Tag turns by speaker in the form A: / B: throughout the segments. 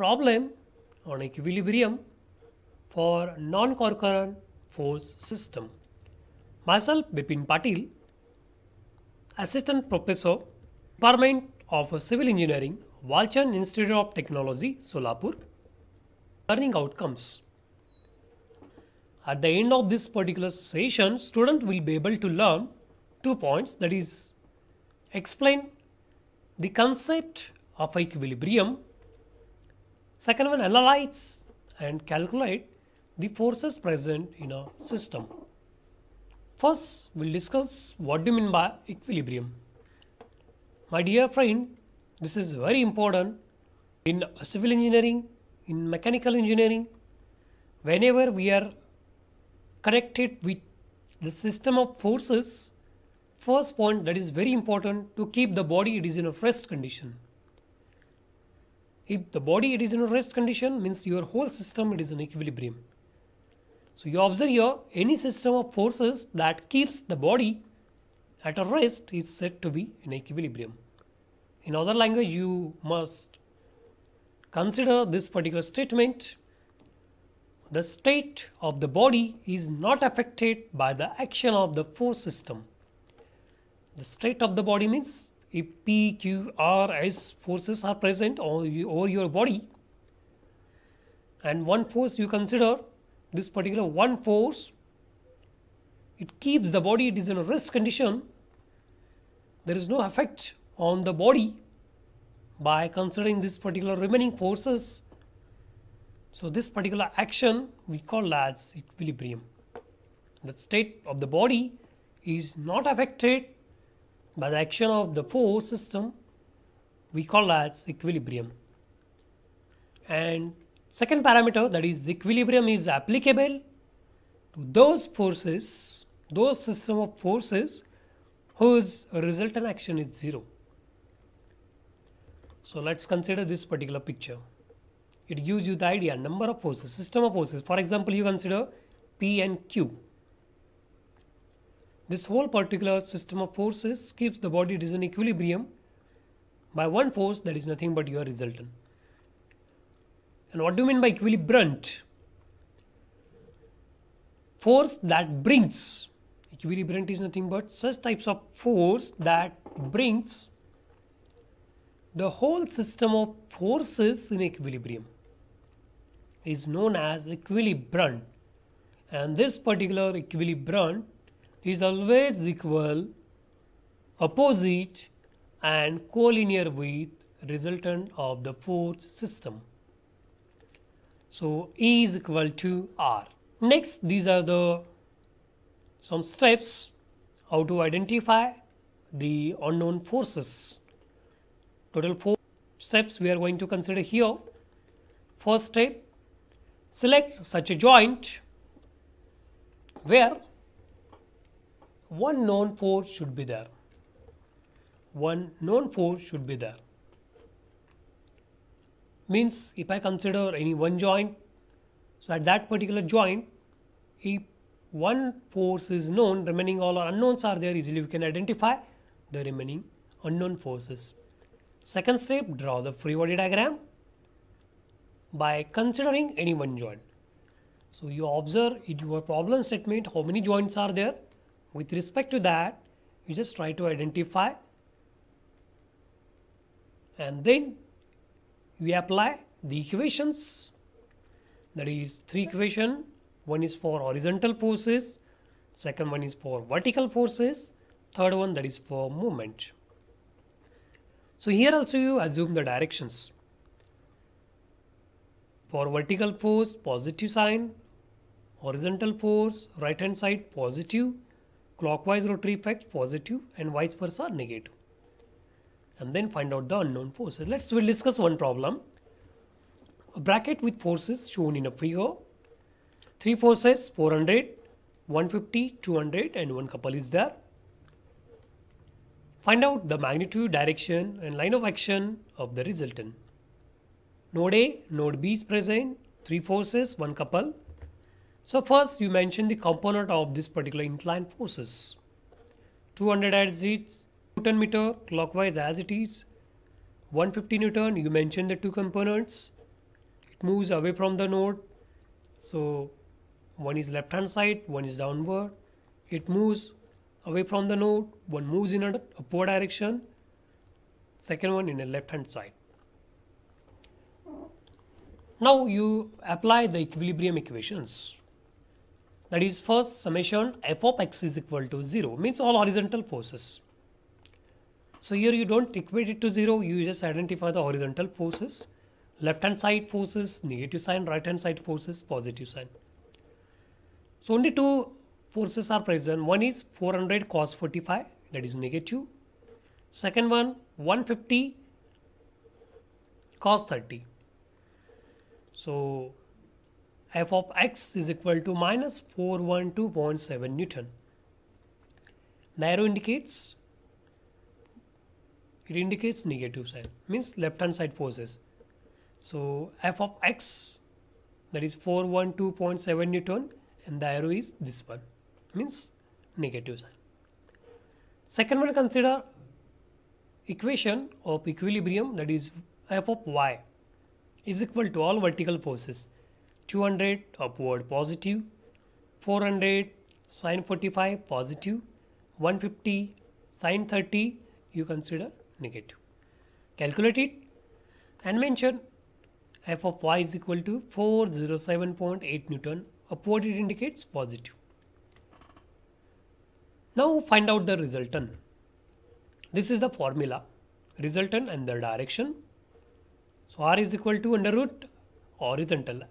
A: problem on equilibrium for non-concurrent force system. Myself Bipin Patil, Assistant Professor, Department of Civil Engineering, Walchan Institute of Technology, Solapur. Learning outcomes. At the end of this particular session, student will be able to learn two points that is explain the concept of equilibrium Second one analyze and calculate the forces present in a system. First, we'll discuss what do you mean by equilibrium. My dear friend, this is very important in civil engineering, in mechanical engineering. Whenever we are connected with the system of forces, first point that is very important to keep the body it is in a rest condition if the body it is in a rest condition means your whole system it is in equilibrium. So you observe here any system of forces that keeps the body at a rest is said to be in equilibrium. In other language you must consider this particular statement the state of the body is not affected by the action of the force system. The state of the body means if P, Q, R, S forces are present over your body and one force you consider this particular one force it keeps the body it is in a rest condition there is no effect on the body by considering this particular remaining forces so this particular action we call as equilibrium the state of the body is not affected by the action of the force system we call as equilibrium. And second parameter that is equilibrium is applicable to those forces, those system of forces whose resultant action is zero. So let's consider this particular picture. It gives you the idea number of forces, system of forces. For example, you consider P and Q this whole particular system of forces keeps the body in equilibrium by one force that is nothing but your resultant. And what do you mean by equilibrant? Force that brings. Equilibrant is nothing but such types of force that brings the whole system of forces in equilibrium is known as equilibrant and this particular equilibrant is always equal opposite and collinear with resultant of the force system. So, E is equal to R. Next, these are the some steps how to identify the unknown forces. Total four steps we are going to consider here. First step, select such a joint where one known four should be there. One known four should be there. Means if I consider any one joint, so at that particular joint, if one force is known, remaining all unknowns are there, easily we can identify the remaining unknown forces. Second step, draw the free body diagram by considering any one joint. So you observe in your problem statement how many joints are there with respect to that, you just try to identify and then we apply the equations that is three equation one is for horizontal forces second one is for vertical forces third one that is for movement so here also you assume the directions for vertical force positive sign horizontal force right hand side positive clockwise rotary effect positive and vice versa negative. And then find out the unknown forces. Let's we'll discuss one problem. A bracket with forces shown in a figure. Three forces 400, 150, 200 and one couple is there. Find out the magnitude, direction and line of action of the resultant. Node A, node B is present, three forces, one couple so first you mention the component of this particular inclined forces. 200 as it is, Newton meter clockwise as it is, 150 Newton you mention the two components. It moves away from the node. So one is left hand side, one is downward. It moves away from the node, one moves in an upward direction, second one in a left hand side. Now you apply the equilibrium equations. That is first summation f of x is equal to 0 means all horizontal forces. So here you don't equate it to 0, you just identify the horizontal forces. Left hand side forces, negative sign, right hand side forces, positive sign. So only two forces are present. One is 400 cos 45 that is negative. Second one 150 cos 30. So f of x is equal to minus 412.7 Newton. The arrow indicates it indicates negative side means left hand side forces. So f of x that is 412.7 Newton and the arrow is this one means negative sign. Second one consider equation of equilibrium that is f of y is equal to all vertical forces 200 upward positive, 400 sine 45 positive, 150 sine 30 you consider negative. Calculate it and mention f of y is equal to 407.8 Newton upward it indicates positive. Now find out the resultant. This is the formula resultant and the direction. So r is equal to under root horizontal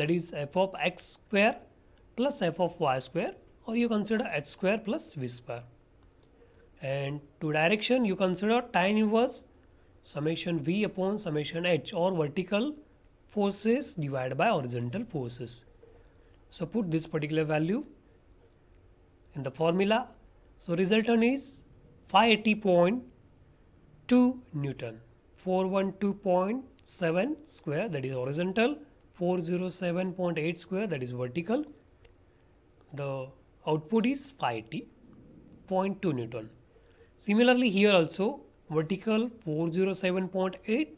A: that is f of x square plus f of y square or you consider h square plus v square and to direction you consider tan inverse summation v upon summation h or vertical forces divided by horizontal forces so put this particular value in the formula so resultant is 580.2 newton 412.7 square that is horizontal 407.8 square that is vertical. The output is 5T 0.2 Newton. Similarly here also vertical 407.8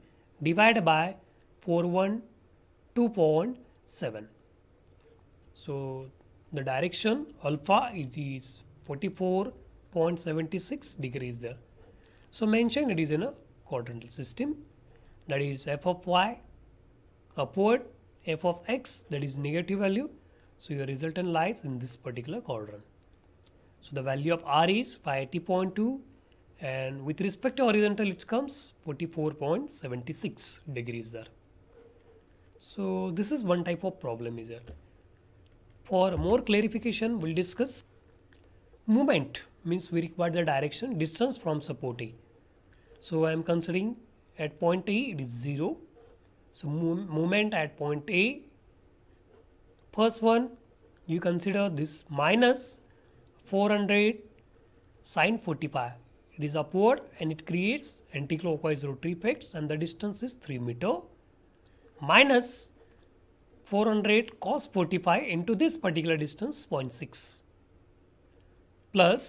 A: divided by 412.7. So the direction alpha is, is 44.76 degrees there. So mention it is in a quadrantal system that is f of y upward f of x that is negative value. So your resultant lies in this particular quadrant. So the value of R is 580.2 and with respect to horizontal it comes 44.76 degrees there. So this is one type of problem is it. For more clarification we'll discuss movement means we require the direction distance from support A. So I am considering at point A it is 0 so, moment at point A, first one you consider this minus 400 sine 45. It is upward and it creates anticlockwise rotary effects and the distance is 3 meter minus 400 cos 45 into this particular distance 0.6 plus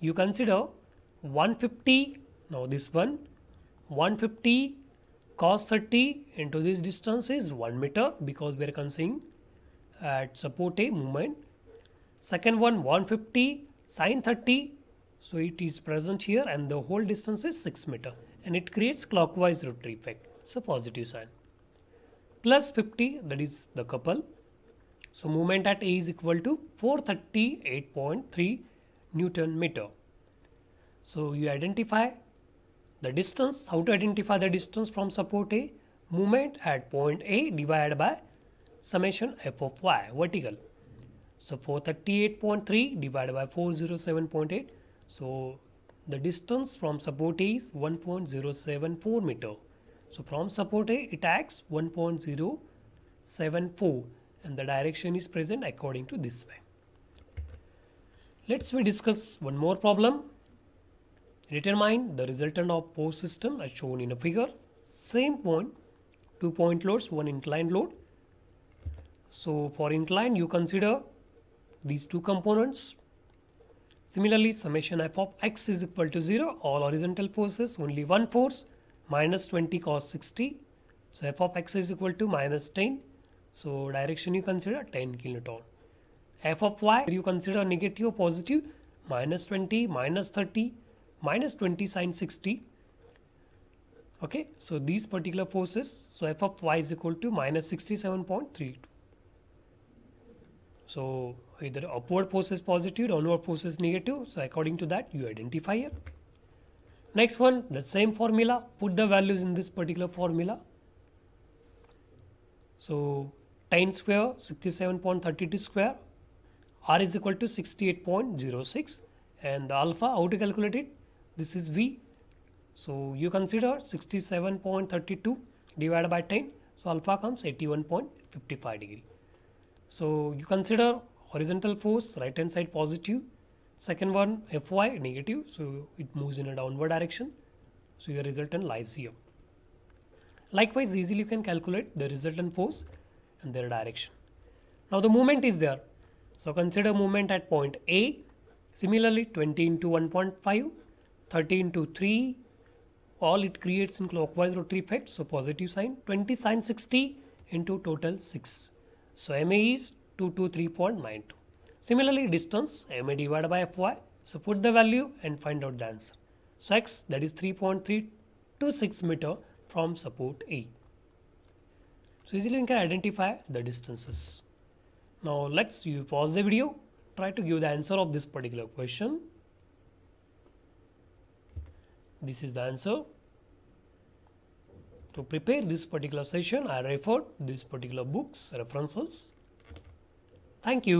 A: you consider 150 now this one 150 cos 30 into this distance is 1 meter because we are considering at support a movement. Second one 150 sine 30. So it is present here and the whole distance is 6 meter and it creates clockwise rotary effect. So positive sign. Plus 50 that is the couple. So moment at A is equal to 438.3 Newton meter. So you identify the distance, how to identify the distance from support A? Moment at point A divided by summation f of y vertical. So 438.3 divided by 407.8. So the distance from support A is 1.074 meter. So from support A it acts 1.074 and the direction is present according to this way. Let's we discuss one more problem Determine the resultant of four system as shown in a figure. Same point, two point loads, one inclined load. So for inclined, you consider these two components. Similarly, summation f of x is equal to 0, all horizontal forces, only one force, minus 20 cos 60. So f of x is equal to minus 10. So direction you consider 10 kiloton. f of y you consider negative or positive, minus 20, minus 30, minus 20 sine 60 okay so these particular forces so f of y is equal to minus 67.32 so either upward force is positive downward force is negative so according to that you identify it next one the same formula put the values in this particular formula so 10 square 67.32 square r is equal to 68.06 and the alpha how to calculate it this is V. So you consider 67.32 divided by 10. So alpha comes 81.55 degree. So you consider horizontal force right hand side positive. Second one Fy negative. So it moves in a downward direction. So your resultant lies here. Likewise easily you can calculate the resultant force and their direction. Now the moment is there. So consider moment at point A. Similarly 20 into 1.5 13 to 3 all it creates in clockwise rotary effect so positive sign 20 sine 60 into total 6 so ma is 223.92 similarly distance ma divided by fy so put the value and find out the answer so x that is 3.326 meter from support a so easily we can identify the distances now let's you pause the video try to give the answer of this particular question this is the answer. To prepare this particular session, I referred these particular books, references. Thank you.